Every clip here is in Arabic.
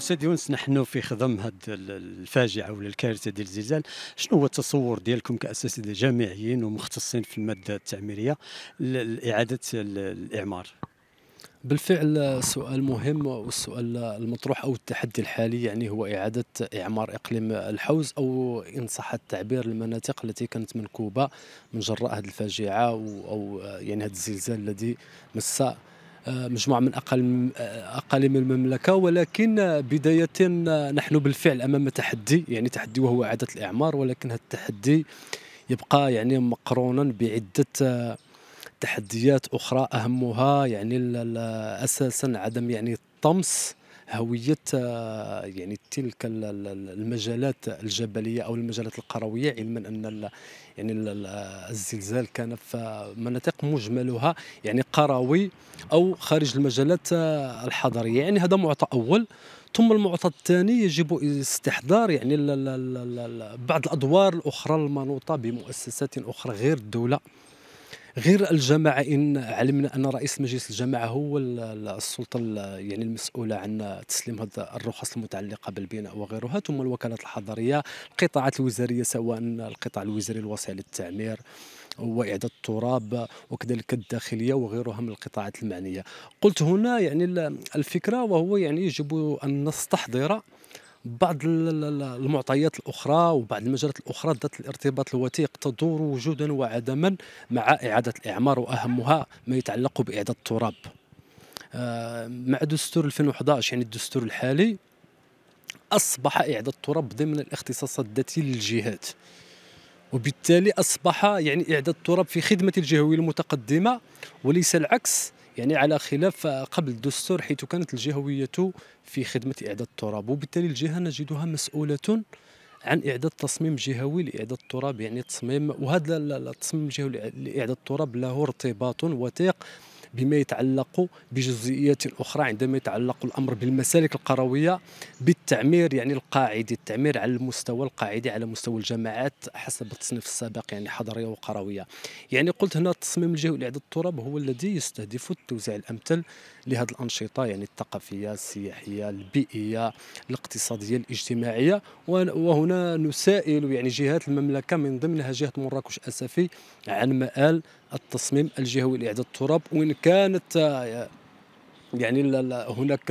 استاذ يونس نحن في خضم هذه الفاجعه ولا الكارثه ديال الزلزال شنو هو التصور ديالكم كاساتذه جامعيين ومختصين في الماده التعميريه لاعاده الاعمار بالفعل سؤال مهم والسؤال المطروح او التحدي الحالي يعني هو اعاده اعمار اقليم الحوز او ان صح التعبير المناطق التي كانت منكوبه من جراء هذه الفاجعه او يعني هذا الزلزال الذي مس آه، مجموعة من أقل آه، أقاليم المملكة ولكن بداية آه، نحن بالفعل أمام تحدي يعني تحدي وهو إعادة الإعمار ولكن هذا التحدي يبقى يعني مقرونا بعدة تحديات أخرى أهمها يعني أساسا عدم يعني الطمس هويه آه، يعني تلك المجالات الجبليه او المجالات القرويه علما ان يعني الزلزال كان في مناطق مجملها يعني قروي او خارج المجالات آه، الحضريه يعني هذا معطى اول ثم المعطى الثاني يجب استحضار يعني بعض الادوار الاخرى المنوطه بمؤسسات اخرى غير الدوله غير الجماعه ان علمنا ان رئيس مجلس الجماعه هو السلطه يعني المسؤوله عن تسليم هذه الرخص المتعلقه بالبناء وغيرها ثم الوكالات الحضريه القطاعات الوزاريه سواء القطاع الوزاري الواسع للتعمير واعداد التراب وكذلك الداخليه وغيرها من القطاعات المعنيه قلت هنا يعني الفكره وهو يعني يجب ان نستحضر بعض المعطيات الاخرى وبعض المجالات الاخرى ذات الارتباط الوثيق تدور وجودا وعدما مع اعاده الاعمار واهمها ما يتعلق باعاده التراب آه، مع دستور 2011 يعني الدستور الحالي اصبح اعاده التراب ضمن الاختصاصات الذاتيه للجهات وبالتالي اصبح يعني اعداد التراب في خدمه الجهويه المتقدمه وليس العكس يعني على خلاف قبل الدستور حيث كانت الجهوية في خدمة إعداد التراب وبالتالي الجهة نجدها مسؤولة عن اعداد تصميم جهوي لاعداد التراب يعني تصميم وهذا التصميم الجهوي لاعداد التراب له ارتباط وثيق بما يتعلق بجزئيات أخرى عندما يتعلق الأمر بالمسالك القروية بالتعمير يعني القاعدي التعمير على المستوى القاعدي على مستوى الجماعات حسب التصنيف السابق يعني حضرية وقروية يعني قلت هنا التصميم الجهوي لإعداد التراب هو الذي يستهدف التوزيع الأمثل لهذه الأنشطة يعني الثقافية السياحية البيئية الاقتصادية الاجتماعية وهنا نسائل يعني جهات المملكة من ضمنها جهة مراكش أسفي عن مآل التصميم الجهوي لإعادة التراب وإن كانت يعني هناك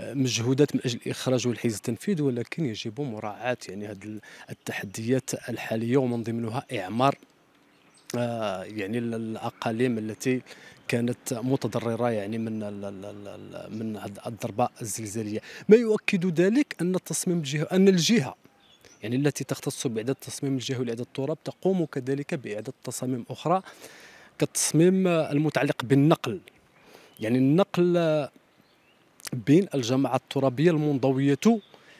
مجهودات من اجل الاخراج والحيز التنفيذ ولكن يجب مراعاه يعني هذه التحديات الحاليه ومن ضمنها اعمار آه، يعني الاقاليم التي كانت متضرره يعني من من الضربه الزلزاليه ما يؤكد ذلك ان التصميم الجهه ان الجهه يعني التي تختص بإعداد تصميم الجهوي لإعداد التراب تقوم كذلك بإعداد تصاميم أخرى كالتصميم المتعلق بالنقل يعني النقل بين الجماعة الترابية المنضوية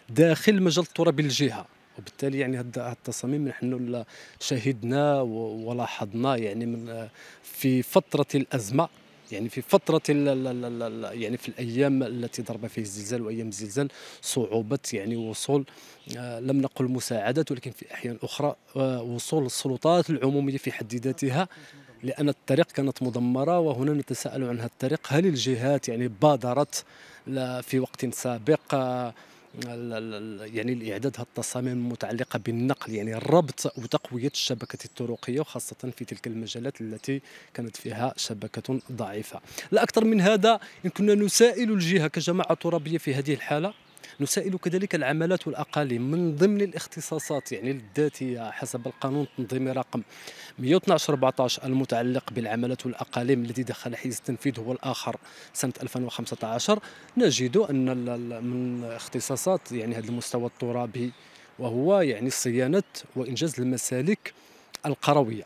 داخل مجال التراب الجهة وبالتالي يعني هذا التصاميم نحن شهدنا ولاحظنا يعني من في فترة الأزمة يعني في فترة يعني في الأيام التي ضرب فيه الزلزال وأيام الزلزال صعوبة يعني وصول آه، لم نقل مساعدات ولكن في أحيان أخرى آه، وصول السلطات العمومية في حد ذاتها لأن الطريق كانت مدمرة وهنا نتساءل عن هذا الطريق هل الجهات يعني بادرت في وقت سابق آه، يعني الاعداد هذه التصاميم المتعلقه بالنقل يعني الربط وتقويه الشبكه الطرقيه وخاصه في تلك المجالات التي كانت فيها شبكه ضعيفه لا اكثر من هذا ان كنا نسائل الجهه كجماعه ترابيه في هذه الحاله نسائل كذلك العمالات والأقاليم من ضمن الاختصاصات يعني الذاتية حسب القانون التنظيمي رقم 112 14 المتعلق بالعمالات والأقاليم الذي دخل حيز التنفيذ هو الآخر سنة 2015 نجد أن من اختصاصات يعني هذا المستوى الترابي وهو يعني صيانة وإنجاز المسالك القروية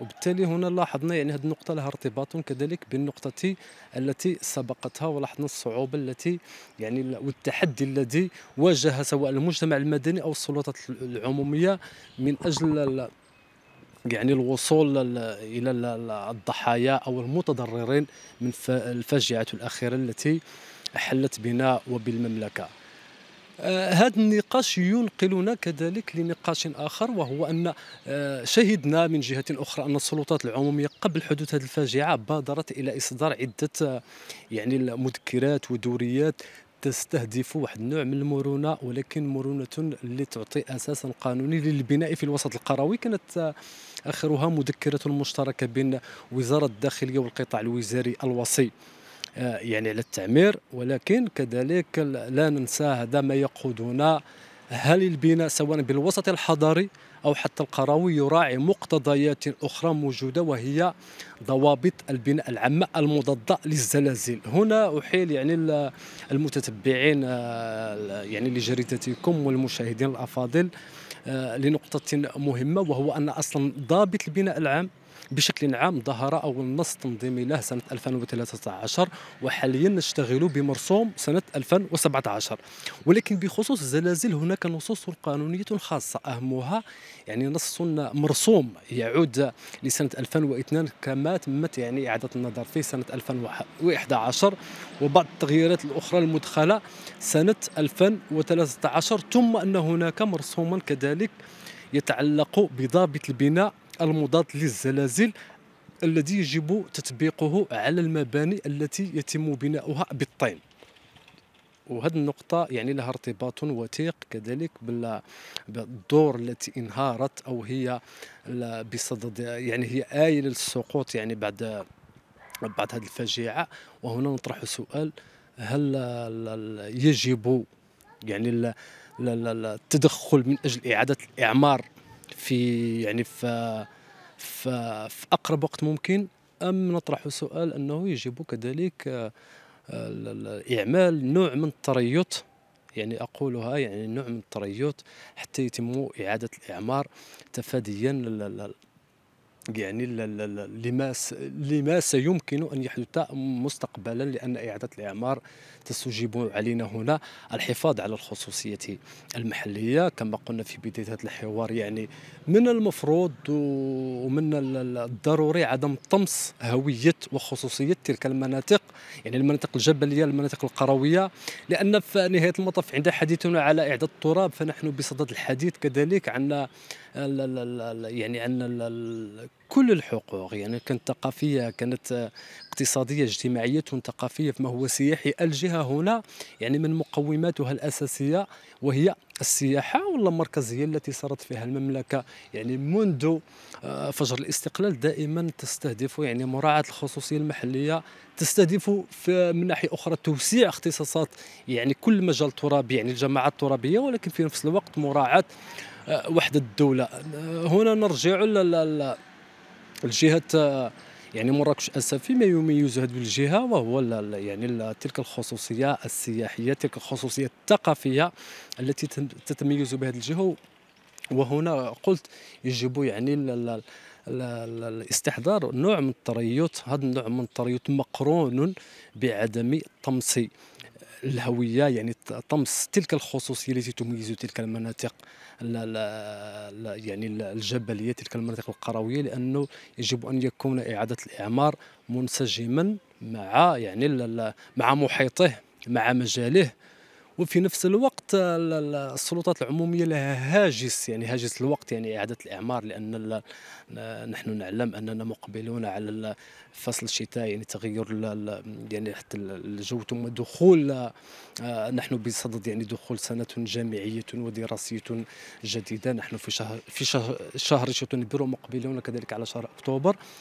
وبالتالي هنا لاحظنا يعني هذه النقطة لها ارتباط كذلك بالنقطة التي سبقتها ولاحظنا الصعوبة التي يعني والتحدي الذي واجه سواء المجتمع المدني أو السلطات العمومية من أجل يعني الوصول إلى الضحايا أو المتضررين من الفاجعة الأخيرة التي حلت بنا وبالمملكة آه، هذا النقاش ينقلنا كذلك لنقاش آخر وهو أن آه، شهدنا من جهة أخرى أن السلطات العمومية قبل حدوث هذه الفاجعة بادرت إلى إصدار عدة آه، يعني المذكرات ودوريات تستهدف واحد النوع من المرونه ولكن مرونه اللي تعطي اساسا قانوني للبناء في الوسط القروي كانت اخرها مذكره مشتركه بين وزاره الداخليه والقطاع الوزاري الوصي آه، يعني على التعمير ولكن كذلك لا ننسى هذا ما يقودنا هل البناء سواء بالوسط الحضري أو حتى القروي يراعي مقتضيات أخرى موجودة وهي ضوابط البناء العامة المضادة للزلازل هنا أحيل يعني المتتبعين آه، يعني لجريدتكم والمشاهدين الأفاضل آه، لنقطة مهمة وهو أن أصلا ضابط البناء العام بشكل عام ظهر أول نص تنظيمي له سنة 2013 وحاليا نشتغل بمرسوم سنة 2017 ولكن بخصوص الزلازل هناك نصوص قانونية خاصة أهمها يعني نص مرسوم يعود لسنة 2002 كما تمت يعني إعادة النظر في سنة 2011 وبعض التغييرات الأخرى المدخلة سنة 2013 ثم أن هناك مرسوما كذلك يتعلق بضابط البناء المضاد للزلازل الذي يجب تطبيقه على المباني التي يتم بناؤها بالطين وهذه النقطة يعني لها ارتباط وثيق كذلك بالدور التي انهارت أو هي بصدد يعني هي آيلة للسقوط يعني بعد بعد هذه الفجيعة وهنا نطرح سؤال هل يجب يعني التدخل من أجل إعادة الإعمار في يعني في في, في اقرب وقت ممكن ام نطرح سؤال انه يجب كذلك آه، اعمال نوع من التريط يعني اقولها يعني نوع من التريط حتى يتم اعاده الاعمار تفاديا يعني لما لما سيمكن ان يحدث مستقبلا لان اعاده الاعمار تستجيب علينا هنا الحفاظ على الخصوصيه المحليه كما قلنا في بدايه هذا الحوار يعني من المفروض ومن الضروري عدم طمس هويه وخصوصيه تلك المناطق يعني المناطق الجبليه المناطق القرويه لان في نهايه المطاف عند حديثنا على اعداد التراب فنحن بصدد الحديث كذلك عن يعني عن كل الحقوق يعني كانت ثقافية كانت اقتصادية اجتماعية ثقافية فما هو سياحي الجهة هنا يعني من مقوماتها الأساسية وهي السياحة والمركزية التي صارت فيها المملكة يعني منذ آه، فجر الاستقلال دائما تستهدف يعني مراعاة الخصوصية المحلية تستهدف من ناحية أخرى توسيع اختصاصات يعني كل مجال ترابي يعني الجماعات الترابية ولكن في نفس الوقت مراعاة آه، وحدة الدولة آه، هنا نرجع الجهه يعني مراكش اسا فيما يميز هذه الجهه وهو يعني تلك الخصوصيه السياحيه تلك الخصوصيه الثقافيه التي تتميز بهذه الجهه وهنا قلت يجب يعني الاستحضار نوع من التريث هذا النوع من التريث مقرون بعدم طمسي الهويه يعني طمس تلك الخصوصيه التي تميز تلك المناطق لا لا لا يعني الجبليه تلك المناطق القرويه لانه يجب ان يكون اعاده الاعمار منسجما مع يعني مع محيطه مع مجاله وفي نفس الوقت السلطات العموميه لها هاجس يعني هاجس الوقت يعني اعاده الاعمار لان نحن نعلم اننا مقبلون على فصل الشتاء يعني تغير يعني حتى الجو ثم دخول آه، نحن بصدد يعني دخول سنه جامعيه ودراسيه جديده نحن في شهر في شهر شهر شتنبر مقبلون كذلك على شهر اكتوبر